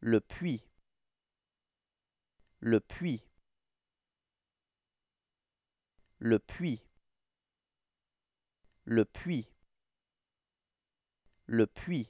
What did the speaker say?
le puits le puits le puits le puits le puits